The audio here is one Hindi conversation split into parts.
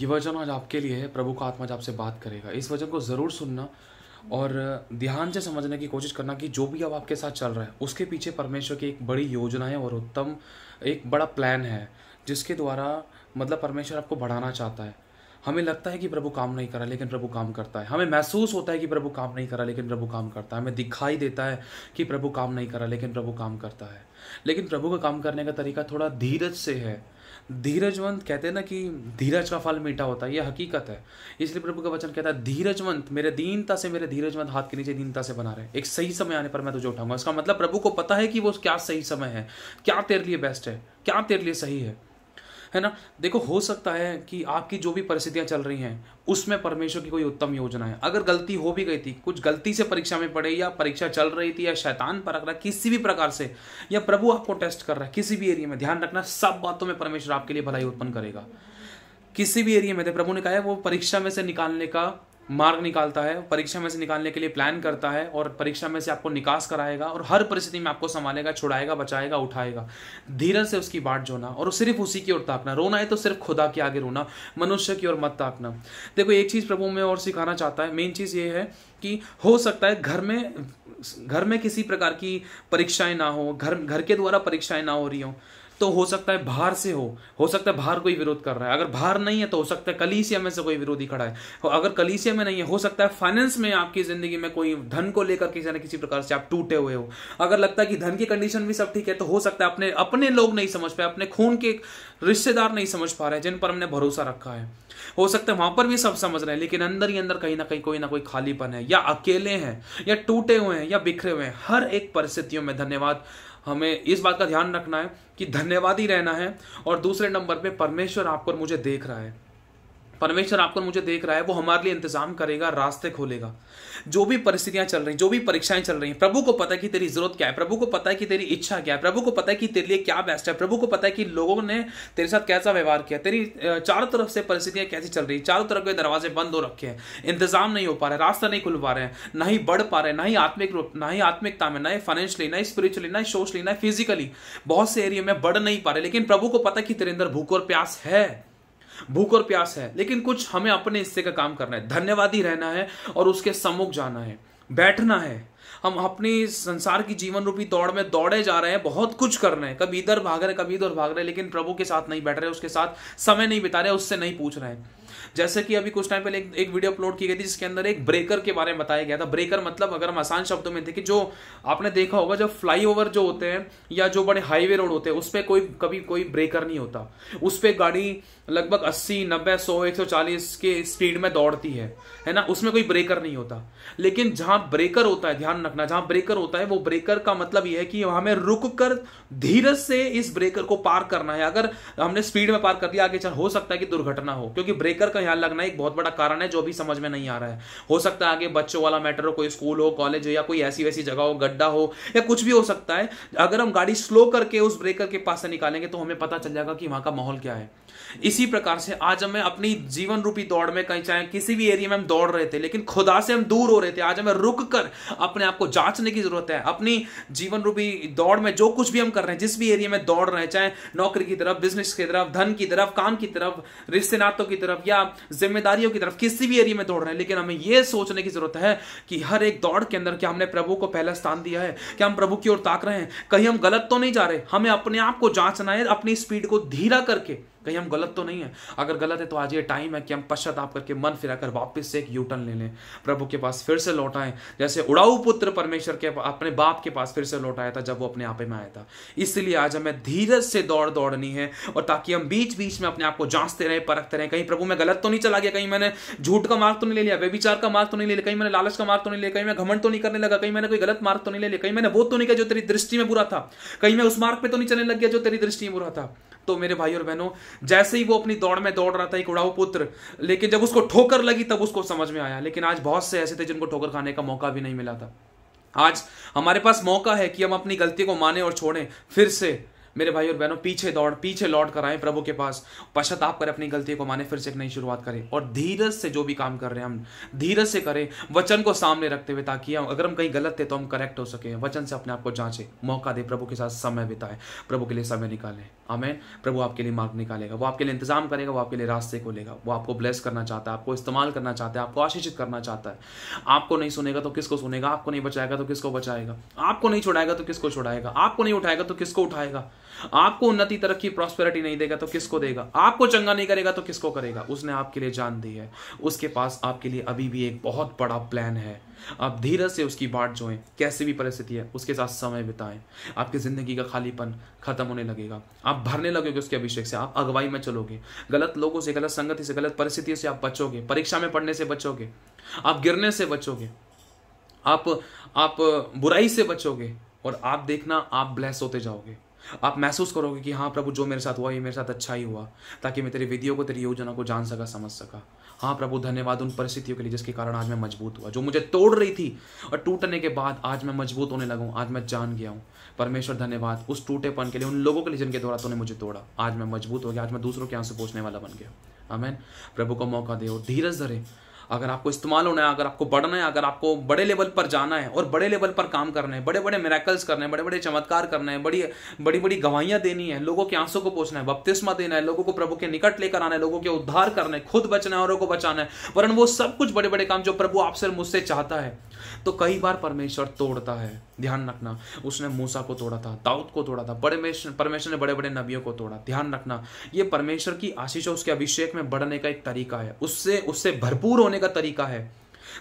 ये वचन आज आपके लिए है प्रभु का आत्मा आज आपसे बात करेगा इस वचन को ज़रूर सुनना और ध्यान से समझने की कोशिश करना कि जो भी अब आपके साथ चल रहा है उसके पीछे परमेश्वर की एक बड़ी योजना है और उत्तम एक बड़ा प्लान है जिसके द्वारा मतलब परमेश्वर आपको बढ़ाना चाहता है हमें लगता है कि प्रभु काम नहीं करा लेकिन प्रभु काम करता है हमें महसूस होता है कि प्रभु काम नहीं करा लेकिन प्रभु काम करता है हमें दिखाई देता है कि प्रभु काम नहीं करा लेकिन प्रभु काम करता है लेकिन प्रभु का काम करने का तरीका थोड़ा धीरज से है धीरजवंत कहते हैं ना कि धीरज का फल मीठा होता है यह हकीकत है इसलिए प्रभु का वचन कहता है धीरजवंत मेरे दीनता से मेरे धीरजवंत हाथ के नीचे दीनता से बना रहे एक सही समय आने पर मैं तुझे उठाऊंगा इसका मतलब प्रभु को पता है कि वो क्या सही समय है क्या तेरे लिए बेस्ट है क्या तेरे लिए सही है है ना देखो हो सकता है कि आपकी जो भी परिस्थितियां चल रही हैं उसमें परमेश्वर की कोई उत्तम योजना है अगर गलती हो भी गई थी कुछ गलती से परीक्षा में पड़े या परीक्षा चल रही थी या शैतान परख रहा किसी भी प्रकार से या प्रभु आपको टेस्ट कर रहा है किसी भी एरिया में ध्यान रखना सब बातों में परमेश्वर आपके लिए भलाई उत्पन्न करेगा किसी भी एरिया में थे प्रभु ने कहा है वो परीक्षा में से निकालने का मार्ग निकालता है परीक्षा में से निकालने के लिए प्लान करता है और परीक्षा में से आपको निकास कराएगा और हर परिस्थिति में आपको संभालेगा छुड़ाएगा बचाएगा उठाएगा धीरज से उसकी बाट जोना और सिर्फ उसी की ओर ताकना रोना है तो सिर्फ खुदा के आगे रोना मनुष्य की ओर मत ताकना देखो एक चीज़ प्रभु में और सिखाना चाहता है मेन चीज़ ये है कि हो सकता है घर में घर में किसी प्रकार की परीक्षाएं ना हो घर घर के द्वारा परीक्षाएं ना हो रही हों तो हो सकता है बाहर से हो हो सकता है बाहर कोई विरोध कर रहा है अगर बाहर नहीं है तो हो सकता है कलीसिया में से कोई विरोधी खड़ा है अगर कलीसिया में नहीं है हो सकता है फाइनेंस में आपकी जिंदगी में कोई धन को लेकर किसी ना किसी प्रकार से आप टूटे हुए हो अगर लगता है कि धन की कंडीशन भी सब ठीक है तो हो सकता है अपने अपने लोग नहीं समझ पाए अपने खून के रिश्तेदार नहीं समझ पा रहे जिन पर हमने भरोसा रखा है हो सकता है वहां पर भी सब समझ रहे हैं लेकिन अंदर ही अंदर कहीं ना कहीं कोई ना कोई खालीपन है या अकेले हैं या टूटे हुए हैं या बिखरे हुए हैं हर एक परिस्थितियों में धन्यवाद हमें इस बात का ध्यान रखना है कि धन्यवाद ही रहना है और दूसरे नंबर पे परमेश्वर आपको मुझे देख रहा है परमेश्वर आपको मुझे देख रहा है वो हमारे लिए इंतजाम करेगा रास्ते खोलेगा जो भी परिस्थितियां चल रही जो भी परीक्षाएं चल रही हैं प्रभु को पता है कि तेरी जरूरत क्या है प्रभु को पता है कि तेरी इच्छा क्या है प्रभु को पता है कि तेरे लिए क्या बेस्ट है प्रभु को पता है कि लोगों ने तेरे साथ कैसा व्यवहार किया तेरी चारों तरफ से परिस्थितियां कैसी चल रही चारों तरफ के दरवाजे बंद हो रखे हैं इंतजाम नहीं हो पा रहे रास्ता नहीं खुल पा रहे हैं ना ही बढ़ पा रहे ना ही आत्मिक रूप ना ही आत्मिकता में ना ही फाइनेंशियली ना ही स्पिरिचुअली ना ही सोशली ना ही फिजिकली बहुत से एरिया में बढ़ नहीं पा रहे लेकिन प्रभु को पता है कि तेरे अंदर भूख और प्यास है भूख और प्यास है लेकिन कुछ हमें अपने हिस्से का काम करना है धन्यवादी रहना है और उसके सम्मुख जाना है बैठना है हम अपनी संसार की जीवन रूपी दौड़ में दौड़े जा रहे हैं बहुत कुछ कर रहे हैं कभी इधर भाग रहे हैं कभी इधर भाग रहे हैं लेकिन प्रभु के साथ नहीं बैठ रहे उसके साथ समय नहीं बिता रहे उससे नहीं पूछ रहे हैं जैसे कि अभी कुछ टाइम पहले एक, एक वीडियो अपलोड की गई थी जिसके अंदर एक ब्रेकर के बारे में बताया गया था ब्रेकर मतलब अगर हम आसान शब्दों में देखें जो आपने देखा होगा जब फ्लाईओवर जो होते हैं या जो बड़े हाईवे रोड होते हैं उस पर कोई कभी कोई ब्रेकर नहीं होता उस पर गाड़ी लगभग अस्सी नब्बे सौ एक सौ चालीस के स्पीड में दौड़ती है है ना उसमें कोई ब्रेकर नहीं होता लेकिन जहां ब्रेकर होता है ध्यान रखना जहां ब्रेकर होता है वो ब्रेकर का मतलब यह है कि हमें रुक कर धीरज से इस ब्रेकर को पार करना है अगर हमने स्पीड में पार कर दिया आगे चल हो सकता है कि दुर्घटना हो क्योंकि ब्रेकर कल्चर का यहाँ लगना एक बहुत बड़ा कारण है जो भी समझ में नहीं आ रहा है हो सकता है आगे बच्चों वाला मैटर हो कोई स्कूल हो कॉलेज हो या कोई ऐसी वैसी जगह हो गड्ढा हो या कुछ भी हो सकता है अगर हम गाड़ी स्लो करके उस ब्रेकर के पास से निकालेंगे तो हमें पता चल जाएगा कि वहां का माहौल क्या है इसी प्रकार से आज हमें अपनी जीवन रूपी दौड़ में कहीं चाहे किसी भी एरिया में हम दौड़ रहे थे लेकिन खुदा से हम दूर हो रहे थे आज हमें रुक कर अपने आप को जांचने की जरूरत है अपनी जीवन रूपी दौड़ में जो कुछ भी हम कर रहे हैं जिस भी एरिया में दौड़ रहे हैं चाहे नौकरी की तरफ बिजनेस की तरफ धन की तरफ काम की तरफ रिश्ते नातों की तरफ या जिम्मेदारियों की तरफ किसी भी एरिया में दौड़ रहे हैं लेकिन हमें यह सोचने की जरूरत है कि हर एक दौड़ के अंदर क्या हमने प्रभु को पहला स्थान दिया है क्या हम प्रभु की ओर ताक रहे हैं कहीं हम गलत तो नहीं जा रहे हमें अपने आप को जांचना है अपनी स्पीड को धीरा करके कहीं हम गलत तो नहीं है अगर गलत है तो आज ये टाइम है कि हम पश्चाताप करके मन फिरा कर वापस से एक यूटर्न ले लें प्रभु के पास फिर से लौट आए जैसे उड़ाऊ पुत्र परमेश्वर के अपने बाप के पास फिर से लौट आया था जब वो अपने आपे में आया था इसलिए आज हमें धीरज से दौड़ दौड़नी है और ताकि हम बीच बीच में अपने आप को जांचते रहे परखते रहे कहीं प्रभु मैं गलत तो नहीं चला गया कहीं मैंने झूठ का मार्ग तो नहीं ले लिया व्यविचार का मार्ग तो नहीं ले लिया कहीं मैंने लालच का मार्ग तो नहीं लिया कहीं मैं घमंड तो नहीं करने लगा कहीं मैंने कोई गलत मार्ग तो नहीं ले लिया कहीं मैंने वो तो नहीं किया जो तेरी दृष्टि में बुरा था कहीं मैं उस मार्ग पर तो नहीं चलने लग गया जो तेरी दृष्टि में बुरा था तो मेरे भाई और बहनों जैसे ही वो अपनी दौड़ में दौड़ रहा था एक उड़ाऊ पुत्र लेकिन जब उसको ठोकर लगी तब उसको समझ में आया लेकिन आज बहुत से ऐसे थे जिनको ठोकर खाने का मौका भी नहीं मिला था आज हमारे पास मौका है कि हम अपनी गलती को माने और छोड़ें फिर से मेरे भाई और बहनों पीछे दौड़ पीछे लौट कर आए प्रभु के पास पश्चाताप कर अपनी गलती को माने फिर से एक नई शुरुआत करें और धीरज से जो भी काम कर रहे हैं हम धीरज से करें वचन को सामने रखते हुए ताकि अगर हम कहीं गलत थे तो हम करेक्ट हो सके वचन से अपने आप को जांचें मौका दे प्रभु के साथ समय बिताए प्रभु के लिए समय निकाले हमें प्रभु आपके लिए मार्ग निकालेगा वो आपके लिए इंतजाम करेगा वो आपके लिए रास्ते खोलेगा वो आपको ब्लेस करना चाहता है आपको इस्तेमाल करना चाहता है आपको आशीषित करना चाहता है आपको नहीं सुनेगा तो किसको सुनेगा आपको नहीं बचाएगा तो किसको बचाएगा आपको नहीं छुड़ाएगा तो किसको छुड़ाएगा आपको नहीं उठाएगा तो किसको उठाएगा आपको उन्नति तरक्की प्रॉस्पेरिटी नहीं देगा तो किसको देगा आपको चंगा नहीं करेगा तो किसको करेगा उसने आपके लिए जान दी है उसके पास आपके लिए अभी भी एक बहुत बड़ा प्लान है आप धीरे से उसकी बाट जो कैसी भी परिस्थिति है उसके साथ समय बिताएं आपकी ज़िंदगी का खालीपन खत्म होने लगेगा आप भरने लगोगे उसके अभिषेक से आप अगवाई में चलोगे गलत लोगों से गलत संगति से गलत परिस्थितियों से आप बचोगे परीक्षा में पढ़ने से बचोगे आप गिरने से बचोगे आप आप बुराई से बचोगे और आप देखना आप ब्लेस होते जाओगे आप महसूस करोगे कि हाँ प्रभु जो मेरे साथ हुआ ये मेरे साथ अच्छा ही हुआ ताकि मैं तेरी विधियों को तेरी योजना को जान सका समझ सका हाँ प्रभु धन्यवाद उन परिस्थितियों के लिए जिसके कारण आज मैं मजबूत हुआ जो मुझे तोड़ रही थी और टूटने के बाद आज मैं मजबूत होने लगा हूँ आज मैं जान गया हूँ परमेश्वर धन्यवाद उस टूटेपन के लिए उन लोगों के लिए जिनके द्वारा तूने मुझे तोड़ा आज मैं मजबूत हो गया आज मैं दूसरों के यहाँ से पहुँचने वाला बन गया हमें प्रभु को मौका दे और धीरज धरे अगर आपको इस्तेमाल होना है अगर आपको बढ़ना है अगर आपको बड़े लेवल पर जाना है और बड़े लेवल पर काम करना है बड़े बड़े मेरेकल्स करने हैं बड़े बड़े चमत्कार करने हैं बड़ी बड़ी बड़ी गवाहियां देनी है लोगों के आंसू को पोछना है बपतिस्मा देना है लोगों को प्रभु के निकट लेकर आना है लोगों के उद्धार करना है खुद बचना है औरों को बचाना है वरन वो सब कुछ बड़े बड़े काम जो प्रभु आपसे मुझसे चाहता है तो कई बार परमेश्वर तोड़ता है ध्यान रखना उसने मूसा को तोड़ा था दाऊद को तोड़ा था परमेश्वर परमेश्वर ने बड़े बड़े नबियों को तोड़ा ध्यान रखना ये परमेश्वर की आशीष उसके अभिषेक में बढ़ने का एक तरीका है उससे उससे भरपूर होने का तरीका है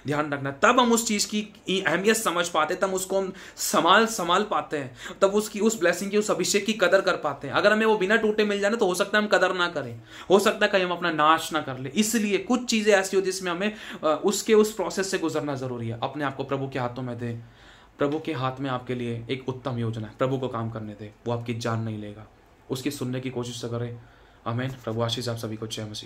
ध्यान रखना तब हम उस चीज़ की अहमियत समझ पाते तब उसको हम संभाल संभाल पाते हैं तब उसकी उस ब्लेसिंग की उस अभिषेक की कदर कर पाते हैं अगर हमें वो बिना टूटे मिल जाए तो हो सकता है हम कदर ना करें हो सकता है कहीं हम अपना नाश ना कर ले इसलिए कुछ चीज़ें ऐसी हो जिसमें हमें उसके उस प्रोसेस से गुजरना ज़रूरी है अपने आप को प्रभु के हाथों में दे प्रभु के हाथ में आपके लिए एक उत्तम योजना है प्रभु को काम करने दे वो आपकी जान नहीं लेगा उसकी सुनने की कोशिश करें अमेन प्रभु आशीष आप सभी को जय मसीह